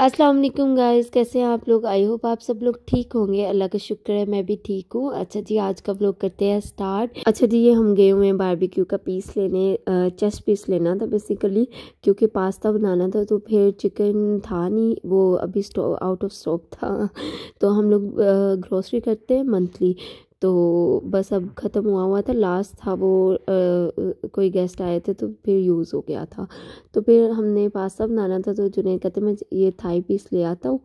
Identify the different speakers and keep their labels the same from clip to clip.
Speaker 1: अस्सलाम वालेकुम गाइस कैसे हैं आप लोग आई होप आप सब लोग ठीक होंगे अल्लाह का शुक्र है मैं भी ठीक हूँ अच्छा जी आज का ब्लॉग करते हैं स्टार्ट अच्छा जी ये हम गए हुए हैं बारबेक्यू का पीस लेने चेस्ट पीस लेना था बेसिकली क्योंकि पास्ता बनाना था तो फिर चिकन था नहीं वो अभी आउट ऑफ स्टॉक था तो हम लोग ग्रोसरी करते हैं मंथली तो बस अब ख़त्म हुआ हुआ था लास्ट था वो आ, कोई गेस्ट आए थे तो फिर यूज़ हो गया था तो फिर हमने पास्ता बनाना था तो जुनेद कहते मैं ये थाई पीस ले आता हूँ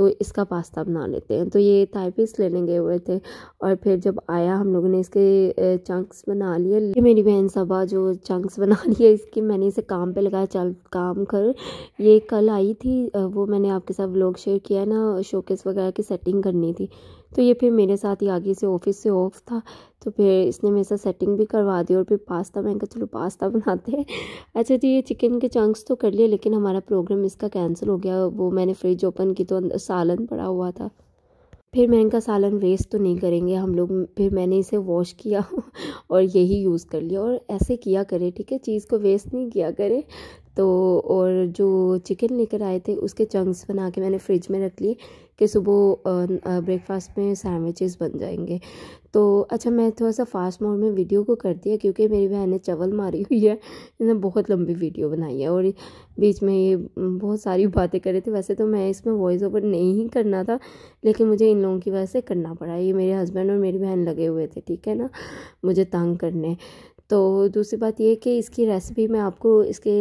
Speaker 1: तो इसका पास्ता बना लेते हैं तो ये थाई पीस लेने गए हुए थे और फिर जब आया हम लोगों ने इसके चंक्स बना लिए मेरी बहन सबा जो चंक्स बना लिए इसकी मैंने इसे काम पे लगाया चल काम कर ये कल आई थी वो मैंने आपके साथ ब्लॉग शेयर किया ना शोकेस वगैरह की सेटिंग करनी थी तो ये फिर मेरे साथ ही आगे से ऑफिस से ऑफ था तो फिर इसने मेरे साथ सेटिंग भी करवा दी और फिर पास्ता मैंने कहा चलो पास्ता बनाते हैं अच्छा जी ये चिकन के चंक्स तो कर लिए लेकिन हमारा प्रोग्राम इसका कैंसिल हो गया वो मैंने फ्रिज ओपन की तो अंदर सालन पड़ा हुआ था फिर मैं इनका सालन वेस्ट तो नहीं करेंगे हम लोग फिर मैंने इसे वॉश किया और यही यूज़ कर लिया और ऐसे किया करे ठीक है चीज़ को वेस्ट नहीं किया करे तो और जो चिकन लेकर आए थे उसके चंक्स बना के मैंने फ्रिज में रख लिए कि सुबह ब्रेकफास्ट में सैंडविचेस बन जाएंगे तो अच्छा मैं थोड़ा सा फास्ट मोड में वीडियो को कर दिया क्योंकि मेरी बहन ने चवल मारी हुई है इसने बहुत लंबी वीडियो बनाई है और बीच में ये बहुत सारी बातें करे थे थी वैसे तो मैं इसमें वॉइस ओवर नहीं ही करना था लेकिन मुझे इन लोगों की वजह से करना पड़ा ये मेरे हस्बैंड और मेरी बहन लगे हुए थे ठीक है ना मुझे तंग करने तो दूसरी बात ये कि इसकी रेसिपी मैं आपको इसके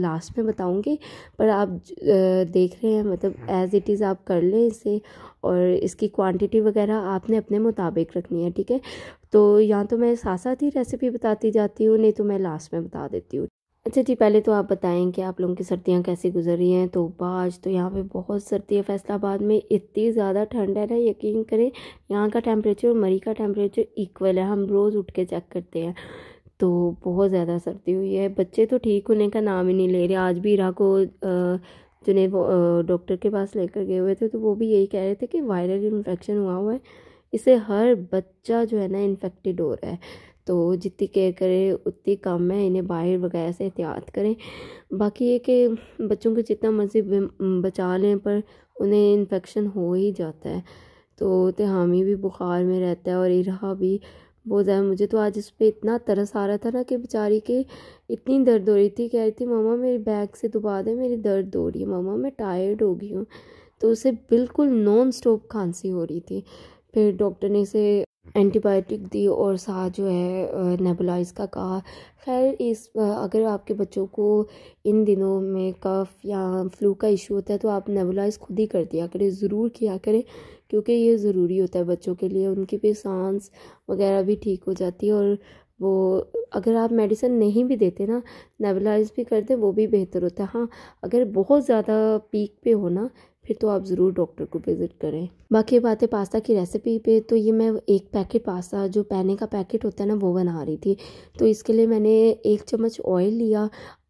Speaker 1: लास्ट में बताऊँगी पर आप देख रहे हैं मतलब एज़ इट इज़ आप कर लें इसे और इसकी क्वांटिटी वगैरह आपने अपने मुताबिक रखनी है ठीक है तो या तो मैं साथ साथ ही रेसिपी बताती जाती हूँ नहीं तो मैं लास्ट में बता देती हूँ अच्छा जी पहले तो आप बताएं कि आप लोगों की सर्दियाँ कैसी गुजर रही हैं तो आज तो यहाँ पे बहुत सर्दी है फैसलाबाद में इतनी ज़्यादा ठंड है ना यकीन करें यहाँ का टेम्परेचर और मरी का टेम्परेचर इक्वल है हम रोज़ उठ के चेक करते हैं तो बहुत ज़्यादा सर्दी हुई है बच्चे तो ठीक होने का नाम ही नहीं ले रहे आज भी इरा को जिन्हें वो डॉक्टर के पास लेकर गए हुए थे तो वो भी यही कह रहे थे कि वायरल इन्फेक्शन हुआ हुआ है इससे हर बच्चा जो है ना इन्फेक्टेड हो रहा है तो जितनी केयर करें उतनी कम है इन्हें बाहर वगैरह से एहतियात करें बाकी ये कि बच्चों को जितना मर्ज़ी बचा लें पर उन्हें इन्फेक्शन हो ही जाता है तो तहामी भी बुखार में रहता है और इरहा भी बहुत ज़्यादा मुझे तो आज इस पर इतना तरस आ रहा था ना कि बेचारी के इतनी दर्द हो रही थी कह रही थी मामा मेरी बैग से दुबा दें मेरी दर्द हो रही है मामा मैं टायर्ड हो गई हूँ तो उसे बिल्कुल नॉन स्टॉप खांसी हो रही थी फिर डॉक्टर ने इसे एंटीबायोटिक दी और साथ जो है नेबुलाइज़ का कहा खैर इस अगर आपके बच्चों को इन दिनों में कफ़ या फ्लू का इशू होता है तो आप नेबुलाइज़ खुद ही कर दिया करें ज़रूर किया करें क्योंकि ये ज़रूरी होता है बच्चों के लिए उनकी भी सांस वगैरह भी ठीक हो जाती है और वो अगर आप मेडिसिन नहीं भी देते ना नेबुलाइज़ भी करते वो भी बेहतर होता है हाँ अगर बहुत ज़्यादा पीक पे हो ना फिर तो आप ज़रूर डॉक्टर को विज़िट करें बाकी बातें पास्ता की रेसिपी पे तो ये मैं एक पैकेट पास्ता जो पैने का पैकेट होता है ना वो बना रही थी तो इसके लिए मैंने एक चम्मच ऑयल लिया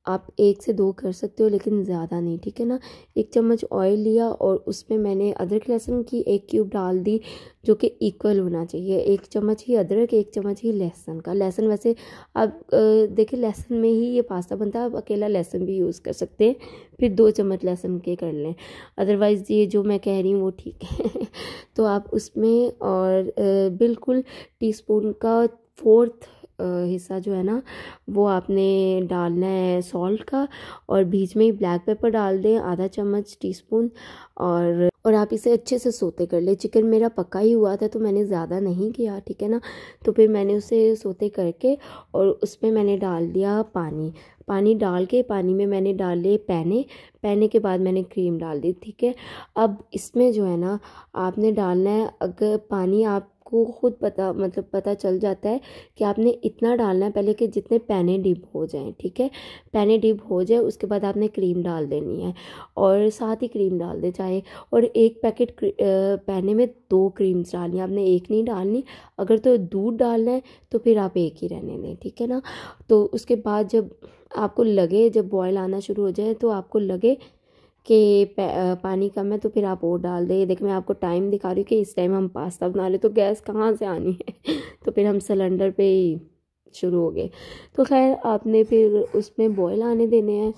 Speaker 1: आप एक से दो कर सकते हो लेकिन ज़्यादा नहीं ठीक है ना एक चम्मच ऑयल लिया और उसमें मैंने अदरक लहसुन की एक क्यूब डाल दी जो कि इक्वल होना चाहिए एक चम्मच ही अदरक एक चम्मच ही लहसुन का लहसुन वैसे आप देखिए लहसुन में ही ये पास्ता बनता है आप अकेला लहसुन भी यूज़ कर सकते हैं फिर दो चम्मच लहसुन के कर लें अदरवाइज़ ये जो मैं कह रही हूँ वो ठीक है तो आप उसमें और बिल्कुल टी का फोर्थ हिस्सा जो है ना वो आपने डालना है सॉल्ट का और बीच में ही ब्लैक पेपर डाल दें आधा चम्मच टीस्पून और और आप इसे अच्छे से सोते कर ले चिकन मेरा पका ही हुआ था तो मैंने ज़्यादा नहीं किया ठीक है ना तो फिर मैंने उसे सोते करके और उसमें मैंने डाल दिया पानी पानी डाल के पानी में मैंने डाले पैने पैने के बाद मैंने क्रीम डाल दी ठीक है अब इसमें जो है ना आपने डालना है अगर पानी आप आपको खुद पता मतलब पता चल जाता है कि आपने इतना डालना है पहले कि जितने पैने डिप हो जाएं ठीक है पैने डिप हो जाए उसके बाद आपने क्रीम डाल देनी है और साथ ही क्रीम डाल दे चाहे और एक पैकेट पैने में दो क्रीम्स डालनी आपने एक नहीं डालनी अगर तो दूध डालना है तो फिर आप एक ही रहने दें ठीक है ना तो उसके बाद जब आपको लगे जब बॉयल आना शुरू हो जाए तो आपको लगे कि पानी कम है तो फिर आप और डाल दें देख मैं आपको टाइम दिखा रही हूँ कि इस टाइम हम पास्ता बना लें तो गैस कहाँ से आनी है तो फिर हम सिलेंडर पे ही शुरू हो गए तो खैर आपने फिर उसमें बॉयल आने देने हैं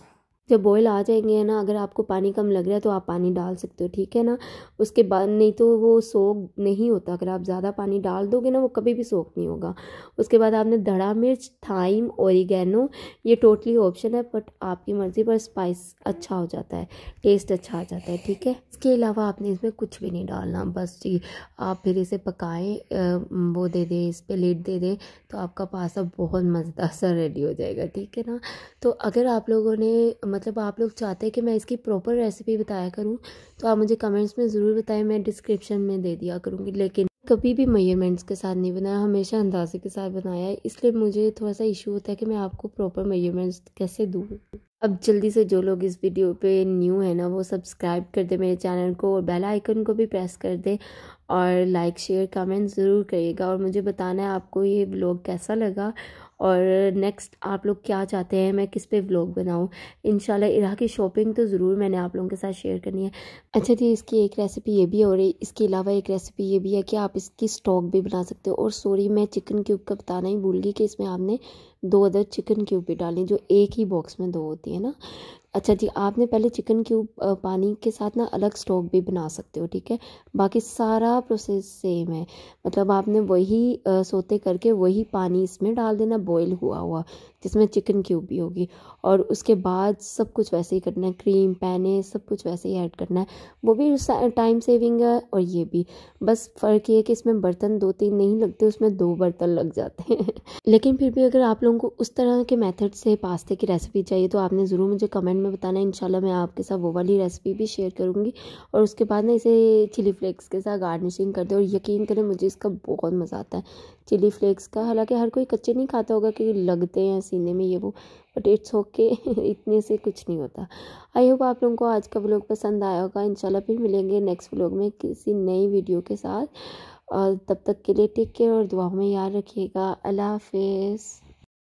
Speaker 1: जब बॉयल आ जाएंगे ना अगर आपको पानी कम लग रहा है तो आप पानी डाल सकते हो ठीक है ना उसके बाद नहीं तो वो सोख नहीं होता अगर आप ज़्यादा पानी डाल दोगे ना वो कभी भी सोख नहीं होगा उसके बाद आपने धड़ा मिर्च थाइम ओरिगेनो ये टोटली ऑप्शन है बट आपकी मर्ज़ी पर स्पाइस अच्छा हो जाता है टेस्ट अच्छा आ जाता है ठीक है इसके अलावा आपने इसमें कुछ भी नहीं डालना बस जी आप फिर इसे पकाएँ वो दे दें इस पर लेट दे दें तो आपका पास्ता बहुत मज़ेदार सा रेडी हो जाएगा ठीक है ना तो अगर आप लोगों ने मतलब आप लोग चाहते हैं कि मैं इसकी प्रॉपर रेसिपी बताया करूँ तो आप मुझे कमेंट्स में ज़रूर बताएं मैं डिस्क्रिप्शन में दे दिया करूँगी लेकिन कभी भी मयरमेंट्स के साथ नहीं बनाया हमेशा अंदाजे के साथ बनाया है इसलिए मुझे थोड़ा सा इशू होता है कि मैं आपको प्रॉपर मयरमेंट्स कैसे दूँ अब जल्दी से जो लोग इस वीडियो पे न्यू है ना वो सब्सक्राइब कर दे मेरे चैनल को और बेल आइकन को भी प्रेस कर दे और लाइक शेयर कमेंट ज़रूर करिएगा और मुझे बताना है आपको ये ब्लॉग कैसा लगा और नेक्स्ट आप लोग क्या चाहते हैं मैं किस पे व्लॉग बनाऊँ इन इरा की शॉपिंग तो ज़रूर मैंने आप लोगों के साथ शेयर करनी है अच्छा जी इसकी एक रेसिपी ये भी है और इसके अलावा एक रेसिपी ये भी है कि आप इसकी स्टॉक भी बना सकते हो और सॉरी मैं चिकन क्यूब का बताना ही भूल गई कि इसमें आपने दो अदर चिकन क्यूब भी डालें जो एक ही बॉक्स में दो होती है ना अच्छा जी आपने पहले चिकन क्यूब पानी के साथ ना अलग स्टॉक भी बना सकते हो ठीक है बाकी सारा प्रोसेस सेम है मतलब आपने वही सोते करके वही पानी इसमें डाल देना बॉईल हुआ हुआ जिसमें चिकन क्यूब भी होगी और उसके बाद सब कुछ वैसे ही करना है क्रीम पैने सब कुछ वैसे ही ऐड करना है वो भी टाइम सेविंग है और ये भी बस फ़र्क ये है कि इसमें बर्तन दो तीन नहीं लगते उसमें दो बर्तन लग जाते हैं लेकिन फिर भी अगर आप लोगों को उस तरह के मेथड से पास्ते की रेसिपी चाहिए तो आपने ज़रूर मुझे कमेंट में बताना इंशाल्लाह मैं आपके साथ वो वाली रेसिपी भी शेयर करूँगी और उसके बाद ना इसे चिली फ्लेक्स के साथ गार्निशिंग कर दें और यकीन करें मुझे इसका बहुत मज़ा आता है चिली फ्लेक्स का हालांकि हर कोई कच्चे नहीं खाता होगा क्योंकि लगते हैं सीने में ये वो बट इट्स ओके इतने से कुछ नहीं होता आई होप आप लोगों को आज का ब्लॉग पसंद आया होगा इंशाल्लाह फिर मिलेंगे नेक्स्ट ब्लॉग में किसी नई वीडियो के साथ और तब तक के लिए टेक केयर और दुआ में याद रखिएगा अल्लाह हाफिज़